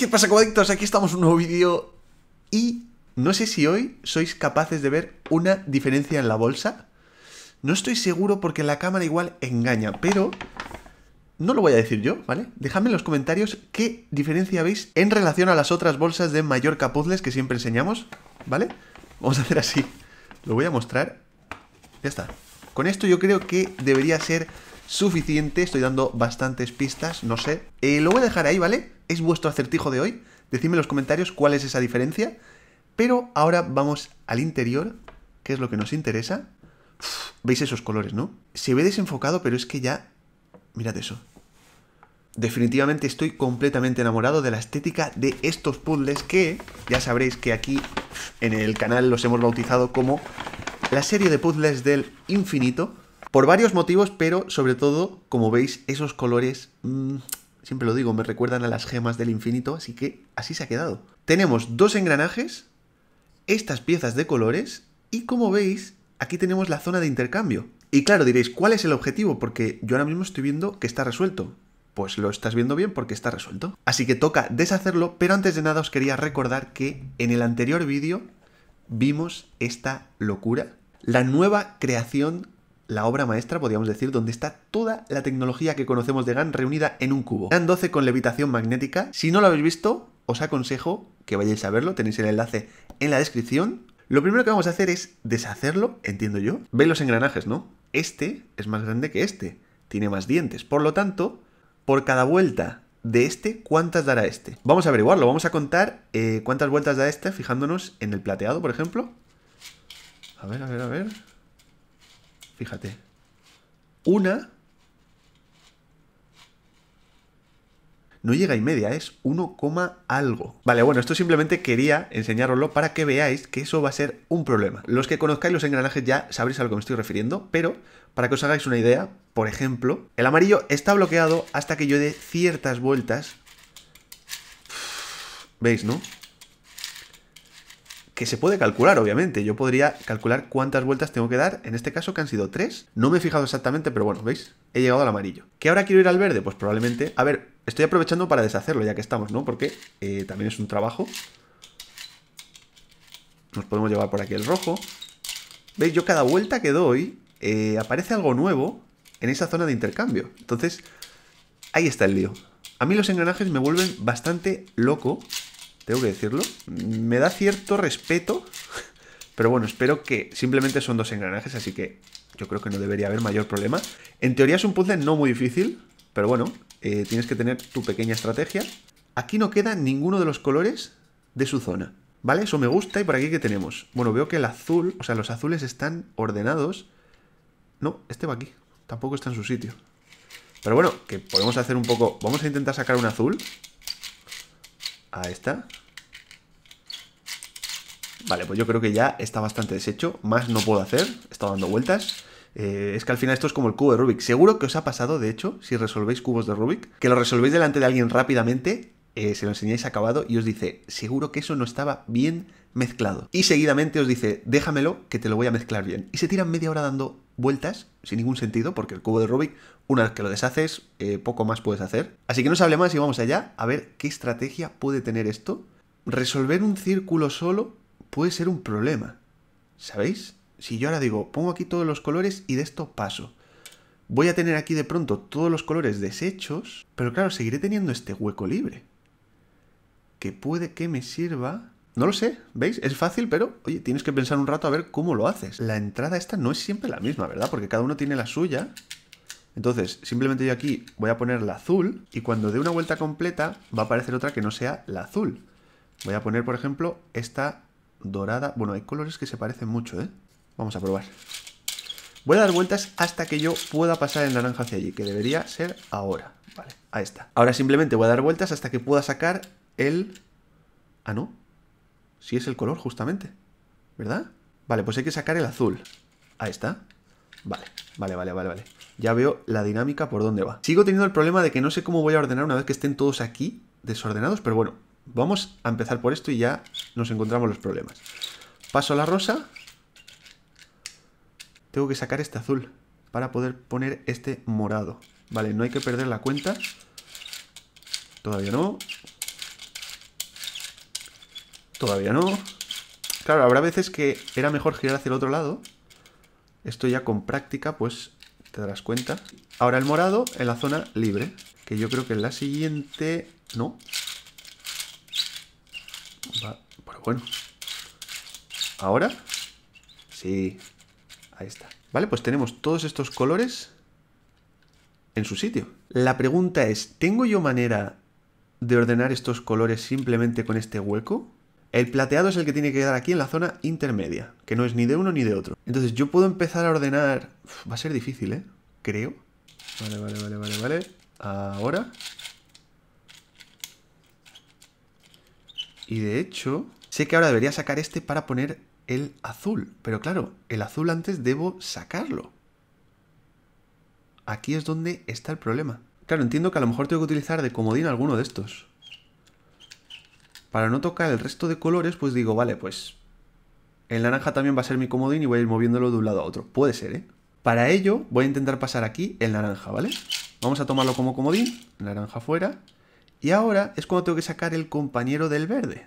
¿Qué pasa, comadictos? Aquí estamos en un nuevo vídeo y no sé si hoy sois capaces de ver una diferencia en la bolsa. No estoy seguro porque la cámara igual engaña, pero no lo voy a decir yo, ¿vale? Dejadme en los comentarios qué diferencia veis en relación a las otras bolsas de mayor capuzles que siempre enseñamos, ¿vale? Vamos a hacer así. Lo voy a mostrar. Ya está. Con esto yo creo que debería ser suficiente, estoy dando bastantes pistas, no sé. Eh, lo voy a dejar ahí, ¿vale? Es vuestro acertijo de hoy. Decidme en los comentarios cuál es esa diferencia. Pero ahora vamos al interior, que es lo que nos interesa. Veis esos colores, ¿no? Se ve desenfocado, pero es que ya... Mirad eso. Definitivamente estoy completamente enamorado de la estética de estos puzzles que ya sabréis que aquí en el canal los hemos bautizado como la serie de puzzles del infinito por varios motivos, pero sobre todo, como veis, esos colores, mm, siempre lo digo, me recuerdan a las gemas del infinito, así que así se ha quedado. Tenemos dos engranajes, estas piezas de colores, y como veis, aquí tenemos la zona de intercambio. Y claro, diréis, ¿cuál es el objetivo? Porque yo ahora mismo estoy viendo que está resuelto. Pues lo estás viendo bien porque está resuelto. Así que toca deshacerlo, pero antes de nada os quería recordar que en el anterior vídeo vimos esta locura. La nueva creación la obra maestra, podríamos decir, donde está toda la tecnología que conocemos de GAN reunida en un cubo. GAN 12 con levitación magnética. Si no lo habéis visto, os aconsejo que vayáis a verlo, tenéis el enlace en la descripción. Lo primero que vamos a hacer es deshacerlo, entiendo yo. Veis los engranajes, ¿no? Este es más grande que este, tiene más dientes. Por lo tanto, por cada vuelta de este, ¿cuántas dará este? Vamos a averiguarlo, vamos a contar eh, cuántas vueltas da este fijándonos en el plateado, por ejemplo. A ver, a ver, a ver. Fíjate. Una. No llega y media, es 1, algo. Vale, bueno, esto simplemente quería enseñaroslo para que veáis que eso va a ser un problema. Los que conozcáis los engranajes ya sabréis a lo que me estoy refiriendo, pero para que os hagáis una idea, por ejemplo, el amarillo está bloqueado hasta que yo dé ciertas vueltas. ¿Veis, no? que se puede calcular, obviamente. Yo podría calcular cuántas vueltas tengo que dar. En este caso, que han sido tres. No me he fijado exactamente, pero bueno, ¿veis? He llegado al amarillo. ¿Que ahora quiero ir al verde? Pues probablemente... A ver, estoy aprovechando para deshacerlo ya que estamos, ¿no? Porque eh, también es un trabajo. Nos podemos llevar por aquí el rojo. ¿Veis? Yo cada vuelta que doy eh, aparece algo nuevo en esa zona de intercambio. Entonces, ahí está el lío. A mí los engranajes me vuelven bastante loco tengo que decirlo. Me da cierto respeto, pero bueno, espero que simplemente son dos engranajes, así que yo creo que no debería haber mayor problema. En teoría es un puzzle no muy difícil, pero bueno, eh, tienes que tener tu pequeña estrategia. Aquí no queda ninguno de los colores de su zona, ¿vale? Eso me gusta y por aquí que tenemos. Bueno, veo que el azul, o sea, los azules están ordenados. No, este va aquí, tampoco está en su sitio. Pero bueno, que podemos hacer un poco... Vamos a intentar sacar un azul a esta. Vale, pues yo creo que ya está bastante deshecho. Más no puedo hacer. He estado dando vueltas. Eh, es que al final esto es como el cubo de Rubik. Seguro que os ha pasado, de hecho, si resolvéis cubos de Rubik, que lo resolvéis delante de alguien rápidamente eh, se lo enseñáis acabado y os dice, seguro que eso no estaba bien mezclado. Y seguidamente os dice, déjamelo que te lo voy a mezclar bien. Y se tiran media hora dando vueltas sin ningún sentido, porque el cubo de Rubik, una vez que lo deshaces, eh, poco más puedes hacer. Así que no se hable más y vamos allá a ver qué estrategia puede tener esto. Resolver un círculo solo puede ser un problema, ¿sabéis? Si yo ahora digo, pongo aquí todos los colores y de esto paso. Voy a tener aquí de pronto todos los colores deshechos, pero claro, seguiré teniendo este hueco libre que puede que me sirva. No lo sé, ¿veis? Es fácil, pero oye, tienes que pensar un rato a ver cómo lo haces. La entrada esta no es siempre la misma, ¿verdad? Porque cada uno tiene la suya. Entonces, simplemente yo aquí voy a poner la azul y cuando dé una vuelta completa va a aparecer otra que no sea la azul. Voy a poner, por ejemplo, esta dorada. Bueno, hay colores que se parecen mucho, ¿eh? Vamos a probar. Voy a dar vueltas hasta que yo pueda pasar el naranja hacia allí, que debería ser ahora. Vale, ahí está. Ahora simplemente voy a dar vueltas hasta que pueda sacar el... Ah, no. Sí es el color, justamente. ¿Verdad? Vale, pues hay que sacar el azul. Ahí está. Vale, vale, vale, vale, vale. Ya veo la dinámica por dónde va. Sigo teniendo el problema de que no sé cómo voy a ordenar una vez que estén todos aquí desordenados, pero bueno, vamos a empezar por esto y ya nos encontramos los problemas. Paso a la rosa. Tengo que sacar este azul para poder poner este morado. Vale, no hay que perder la cuenta. Todavía no. Todavía no. Claro, habrá veces que era mejor girar hacia el otro lado. Esto ya con práctica, pues te darás cuenta. Ahora el morado en la zona libre, que yo creo que en la siguiente... No. Va, pero pues bueno. ¿Ahora? Sí. Ahí está. Vale, pues tenemos todos estos colores en su sitio. La pregunta es, ¿tengo yo manera de ordenar estos colores simplemente con este hueco? El plateado es el que tiene que quedar aquí en la zona intermedia, que no es ni de uno ni de otro. Entonces yo puedo empezar a ordenar... va a ser difícil, ¿eh? Creo. Vale, vale, vale, vale, vale. Ahora. Y de hecho, sé que ahora debería sacar este para poner el azul. Pero claro, el azul antes debo sacarlo. Aquí es donde está el problema. Claro, entiendo que a lo mejor tengo que utilizar de comodín alguno de estos. Para no tocar el resto de colores, pues digo, vale, pues el naranja también va a ser mi comodín y voy a ir moviéndolo de un lado a otro. Puede ser, ¿eh? Para ello voy a intentar pasar aquí el naranja, ¿vale? Vamos a tomarlo como comodín, naranja fuera. Y ahora es cuando tengo que sacar el compañero del verde.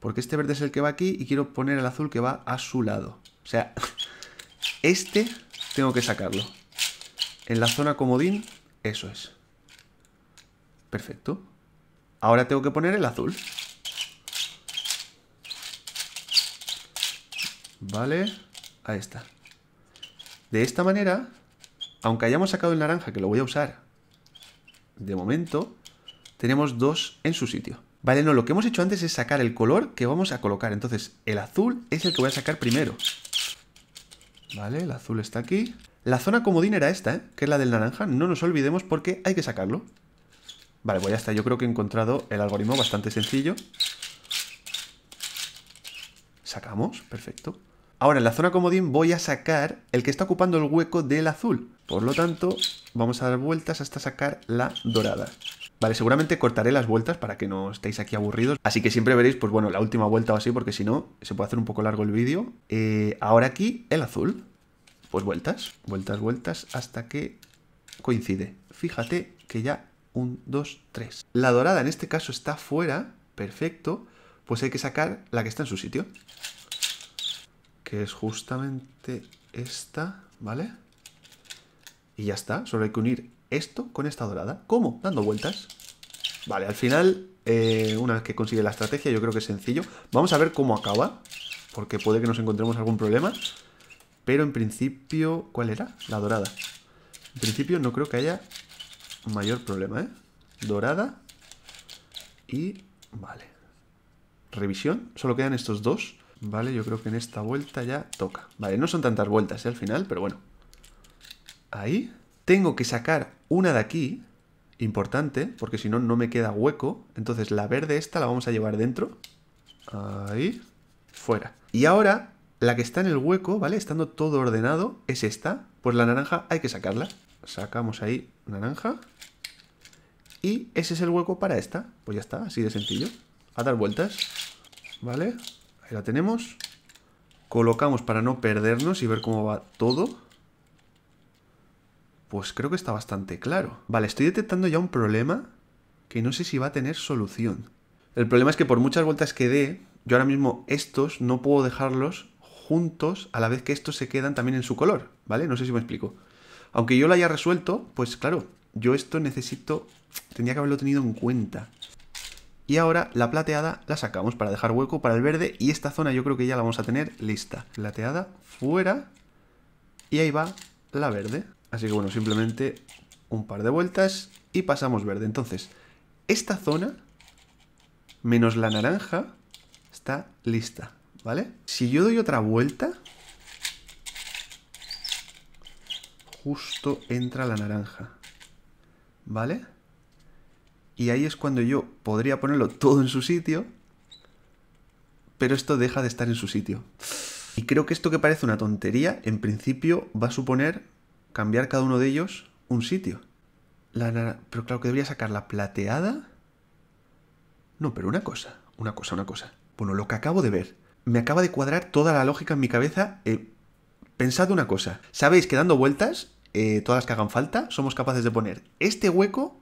Porque este verde es el que va aquí y quiero poner el azul que va a su lado. O sea, este tengo que sacarlo. En la zona comodín, eso es. Perfecto. Ahora tengo que poner el azul. Vale, ahí está. De esta manera, aunque hayamos sacado el naranja, que lo voy a usar de momento, tenemos dos en su sitio. Vale, no, lo que hemos hecho antes es sacar el color que vamos a colocar. Entonces, el azul es el que voy a sacar primero. Vale, el azul está aquí. La zona comodín era esta, ¿eh? que es la del naranja. No nos olvidemos porque hay que sacarlo. Vale, pues ya está. Yo creo que he encontrado el algoritmo bastante sencillo. Sacamos, perfecto. Ahora, en la zona comodín voy a sacar el que está ocupando el hueco del azul. Por lo tanto, vamos a dar vueltas hasta sacar la dorada. Vale, seguramente cortaré las vueltas para que no estéis aquí aburridos. Así que siempre veréis, pues bueno, la última vuelta o así, porque si no, se puede hacer un poco largo el vídeo. Eh, ahora aquí, el azul. Pues vueltas, vueltas, vueltas, hasta que coincide. Fíjate que ya 1, 2, 3. La dorada en este caso está fuera, perfecto, pues hay que sacar la que está en su sitio, que es justamente esta, ¿vale? Y ya está, solo hay que unir esto con esta dorada. ¿Cómo? Dando vueltas. Vale, al final, eh, una vez que consigue la estrategia, yo creo que es sencillo. Vamos a ver cómo acaba, porque puede que nos encontremos algún problema. Pero en principio, ¿cuál era? La dorada. En principio no creo que haya mayor problema, ¿eh? Dorada y... Vale. Revisión. Solo quedan estos dos. Vale, yo creo que en esta vuelta ya toca. Vale, no son tantas vueltas ¿eh? al final, pero bueno. Ahí. Tengo que sacar una de aquí. Importante, porque si no, no me queda hueco. Entonces la verde esta la vamos a llevar dentro. Ahí. Fuera. Y ahora, la que está en el hueco, ¿vale? Estando todo ordenado, es esta. Pues la naranja hay que sacarla sacamos ahí naranja. Y ese es el hueco para esta. Pues ya está, así de sencillo. A dar vueltas. ¿Vale? Ahí la tenemos. Colocamos para no perdernos y ver cómo va todo. Pues creo que está bastante claro. Vale, estoy detectando ya un problema que no sé si va a tener solución. El problema es que por muchas vueltas que dé, yo ahora mismo estos no puedo dejarlos juntos a la vez que estos se quedan también en su color, ¿vale? No sé si me explico. Aunque yo la haya resuelto, pues claro, yo esto necesito, tendría que haberlo tenido en cuenta. Y ahora la plateada la sacamos para dejar hueco para el verde y esta zona yo creo que ya la vamos a tener lista. Plateada fuera y ahí va la verde. Así que bueno, simplemente un par de vueltas y pasamos verde. Entonces, esta zona, menos la naranja, está lista, ¿vale? Si yo doy otra vuelta, justo entra la naranja. ¿Vale? Y ahí es cuando yo podría ponerlo todo en su sitio, pero esto deja de estar en su sitio. Y creo que esto que parece una tontería, en principio va a suponer cambiar cada uno de ellos un sitio. pero claro que debería sacar la plateada. No, pero una cosa, una cosa, una cosa. Bueno, lo que acabo de ver. Me acaba de cuadrar toda la lógica en mi cabeza. Eh, pensad una cosa. Sabéis que dando vueltas eh, todas las que hagan falta, somos capaces de poner este hueco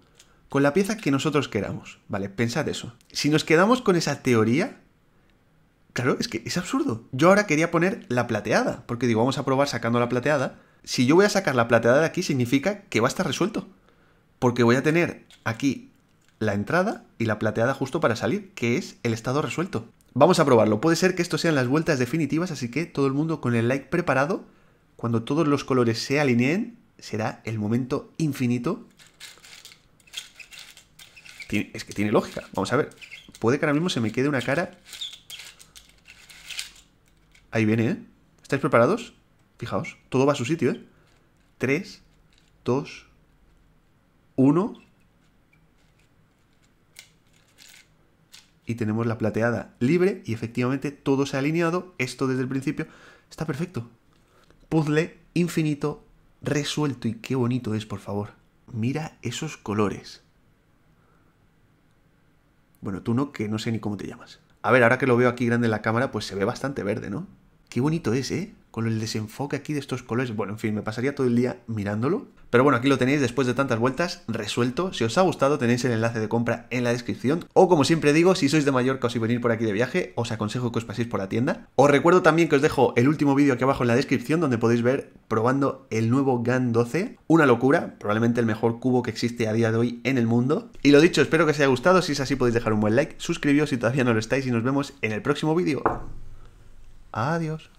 con la pieza que nosotros queramos. Vale, pensad eso. Si nos quedamos con esa teoría, claro, es que es absurdo. Yo ahora quería poner la plateada, porque digo, vamos a probar sacando la plateada. Si yo voy a sacar la plateada de aquí, significa que va a estar resuelto. Porque voy a tener aquí la entrada y la plateada justo para salir, que es el estado resuelto. Vamos a probarlo. Puede ser que esto sean las vueltas definitivas, así que todo el mundo con el like preparado cuando todos los colores se alineen, será el momento infinito. es que tiene lógica. Vamos a ver. Puede que ahora mismo se me quede una cara... Ahí viene, ¿eh? ¿Estáis preparados? Fijaos, todo va a su sitio, ¿eh? 3, 2, 1... y tenemos la plateada libre y efectivamente todo se ha alineado, esto desde el principio está perfecto puzzle infinito resuelto y qué bonito es, por favor. Mira esos colores. Bueno, tú no, que no sé ni cómo te llamas. A ver, ahora que lo veo aquí grande en la cámara, pues se ve bastante verde, ¿no? Qué bonito es, ¿eh? con el desenfoque aquí de estos colores. Bueno, en fin, me pasaría todo el día mirándolo. Pero bueno, aquí lo tenéis después de tantas vueltas resuelto. Si os ha gustado tenéis el enlace de compra en la descripción. O como siempre digo, si sois de Mallorca o si venís por aquí de viaje, os aconsejo que os paséis por la tienda. Os recuerdo también que os dejo el último vídeo aquí abajo en la descripción donde podéis ver probando el nuevo GAN 12. Una locura, probablemente el mejor cubo que existe a día de hoy en el mundo. Y lo dicho, espero que os haya gustado. Si es así podéis dejar un buen like, suscribiros si todavía no lo estáis y nos vemos en el próximo vídeo. Adiós.